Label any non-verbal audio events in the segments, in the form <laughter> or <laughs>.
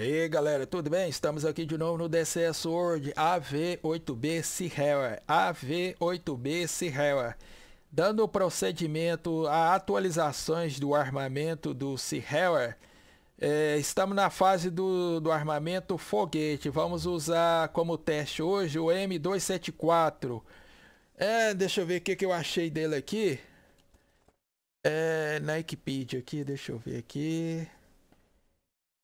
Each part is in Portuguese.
aí, galera, tudo bem? Estamos aqui de novo no DCS World AV8B Sierra, AV8B Sierra, dando procedimento a atualizações do armamento do Sierra. É, estamos na fase do, do armamento foguete, vamos usar como teste hoje o M274. É, deixa eu ver o que, que eu achei dele aqui. É, na Wikipedia aqui, deixa eu ver aqui.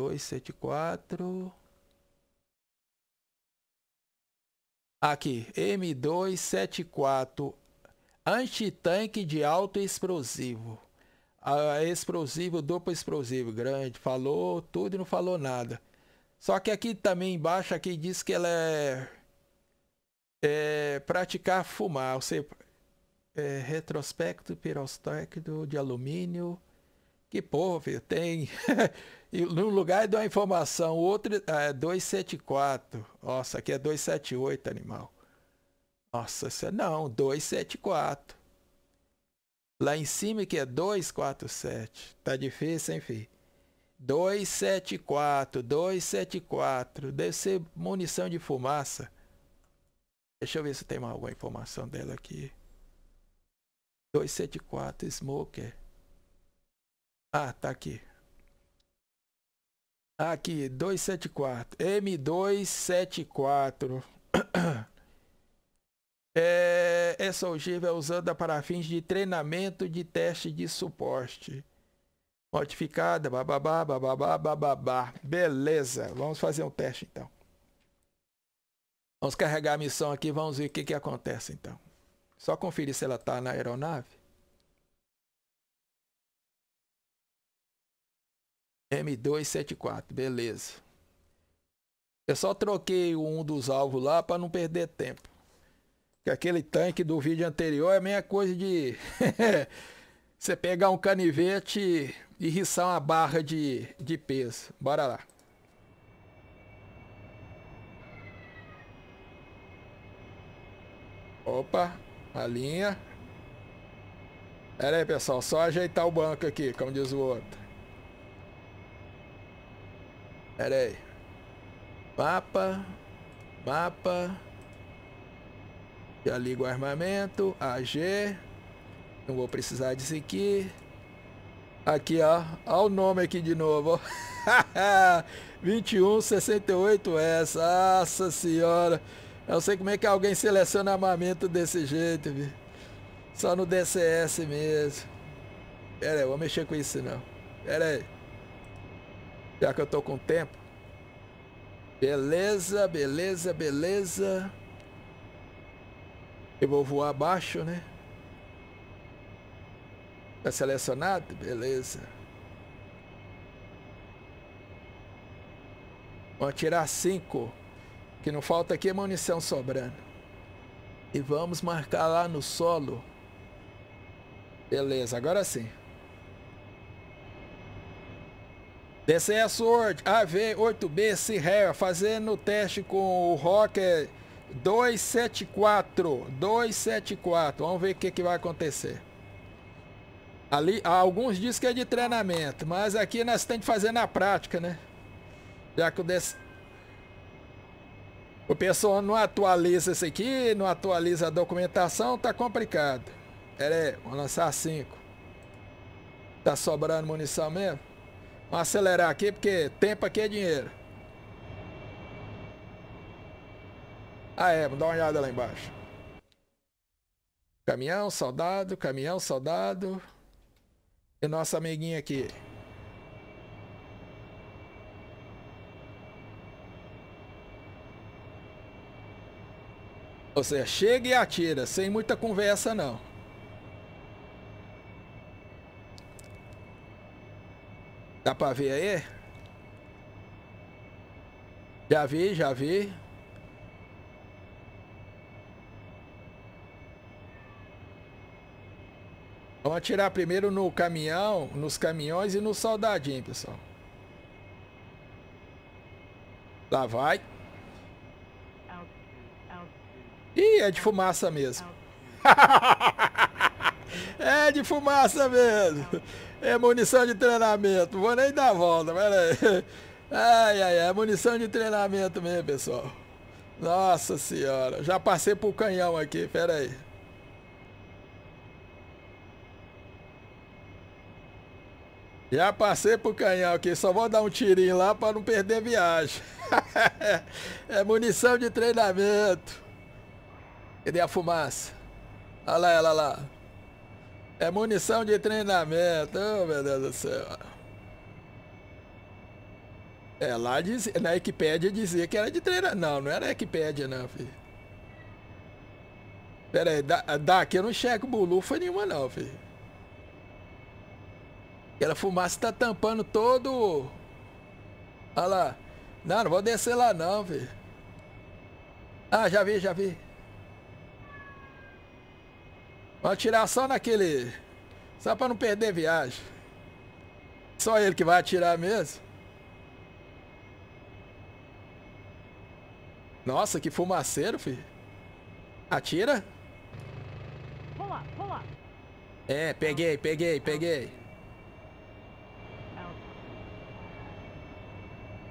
274. Aqui, M274, antitanque de alto explosivo. Ah, explosivo, duplo explosivo, grande. Falou tudo e não falou nada. Só que aqui também embaixo aqui diz que ela é, é praticar fumar. Ou seja, é, retrospecto pirostécnico de alumínio. Que porra, filho, tem... <laughs> E num lugar deu uma informação, outro é 274. Nossa, aqui é 278, animal. Nossa, é, não, 274. Lá em cima que é 247. Tá difícil, hein, filho? 274, 274. Deve ser munição de fumaça. Deixa eu ver se tem alguma informação dela aqui. 274, Smoker. Ah, tá aqui. Aqui, 274. M274. <clears throat> É, essa ogiva é usada para fins de treinamento de teste de suporte. Modificada, bababá, bababá, bababá. Beleza, vamos fazer um teste então. Vamos carregar a missão aqui, vamos ver o que, que acontece então. Só conferir se ela está na aeronave. M274, beleza. Eu só troquei um dos alvos lá para não perder tempo. Que aquele tanque do vídeo anterior é a mesma coisa de <laughs> você pegar um canivete e riçar uma barra de, de peso. Bora lá. Opa, a linha. Pera aí, pessoal, só ajeitar o banco aqui, como diz o outro. Pera aí. Mapa. Mapa. Já ligo o armamento. AG. Não vou precisar disso aqui. Aqui, ó. Olha o nome aqui de novo. 2168 <laughs> essa. Nossa senhora. Não sei como é que alguém seleciona armamento desse jeito, viu? Só no DCS mesmo. Pera aí, vou mexer com isso não. Pera aí. Já que eu tô com tempo. Beleza, beleza, beleza. Eu vou voar abaixo, né? Tá selecionado? Beleza. Vou tirar cinco. que não falta aqui é munição sobrando. E vamos marcar lá no solo. Beleza, agora sim. DCS Sword AV8B C-Hair fazendo o teste com o Rocker 274. 274. Vamos ver o que, que vai acontecer. Ali, alguns dizem que é de treinamento, mas aqui nós temos que fazer na prática, né? Já que o DC... O pessoal não atualiza isso aqui, não atualiza a documentação, tá complicado. Pera aí, vou lançar 5. Tá sobrando munição mesmo? Vamos acelerar aqui, porque tempo aqui é dinheiro. Ah, é, dar uma olhada lá embaixo. Caminhão, soldado, caminhão, soldado. E nossa amiguinha aqui. Ou seja, chega e atira, sem muita conversa não. Dá pra ver aí? Já vi, já vi. Vamos atirar primeiro no caminhão, nos caminhões e no soldadinho, pessoal. Lá vai. Ih, é de fumaça mesmo. <laughs> É de fumaça mesmo. É munição de treinamento. Vou nem dar volta, pera aí. É. Ai, ai, ai. É munição de treinamento mesmo, pessoal. Nossa senhora. Já passei pro canhão aqui, pera aí. Já passei pro canhão aqui, só vou dar um tirinho lá para não perder viagem. <laughs> é munição de treinamento. Cadê a fumaça? Olha lá ela lá. É munição de treinamento, oh, meu Deus do céu. É, lá diz, na Wikipédia dizia que era de treinamento. Não, não era Wikipédia não, filho. Pera aí, da, daqui eu não checo bulufa nenhuma não, filho. Aquela fumaça tá tampando todo... Olha lá. Não, não vou descer lá não, filho. Ah, já vi, já vi. Vou atirar só naquele... Só pra não perder viagem. Só ele que vai atirar mesmo. Nossa, que fumaceiro, filho. Atira. É, peguei, peguei, peguei.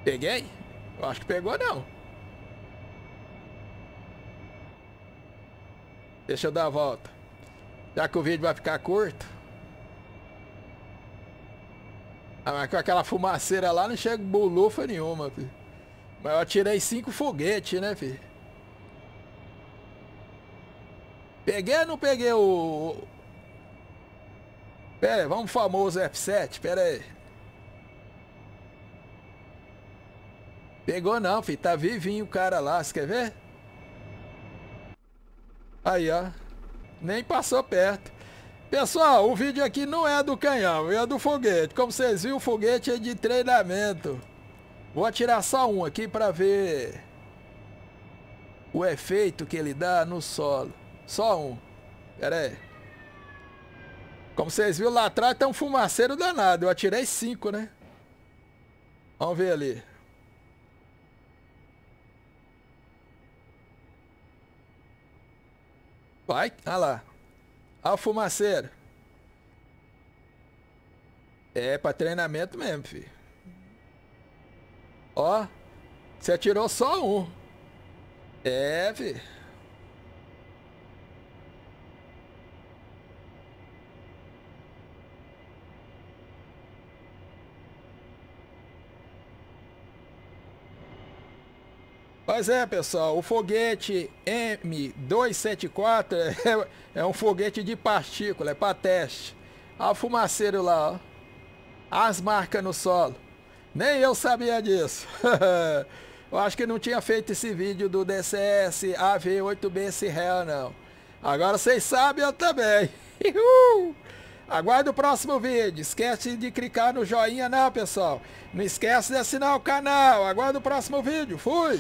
Peguei? Eu acho que pegou, não. Deixa eu dar a volta. Já que o vídeo vai ficar curto. Ah, mas com aquela fumaceira lá não chega bolufa nenhuma, Mas eu atirei cinco foguetes, né, Peguei ou não peguei o... Pera aí, vamos famoso F7, pera aí. Pegou não, filho. Tá vivinho o cara lá, você quer ver? Aí, ó. Nem passou perto. Pessoal, o vídeo aqui não é do canhão, é do foguete. Como vocês viram, o foguete é de treinamento. Vou atirar só um aqui para ver o efeito que ele dá no solo. Só um. Pera aí. Como vocês viram lá atrás, tá um fumaceiro danado. Eu atirei cinco, né? Vamos ver ali. Vai, Olha lá. Olha o fumaceiro. É, pra treinamento mesmo, filho. Ó, você atirou só um. É, filho. pois é, pessoal, o foguete M274 <laughs> é, é um foguete de partícula, é para teste. Olha o fumaceiro lá, ó. As marcas no solo. Nem eu sabia disso. <laughs> eu acho que não tinha feito esse vídeo do DCS AV8B Sirreal, não. Agora vocês sabem, eu também. aguardo <laughs> Aguarde o próximo vídeo. Esquece de clicar no joinha não, pessoal. Não esquece de assinar o canal. Aguarde o próximo vídeo. Fui!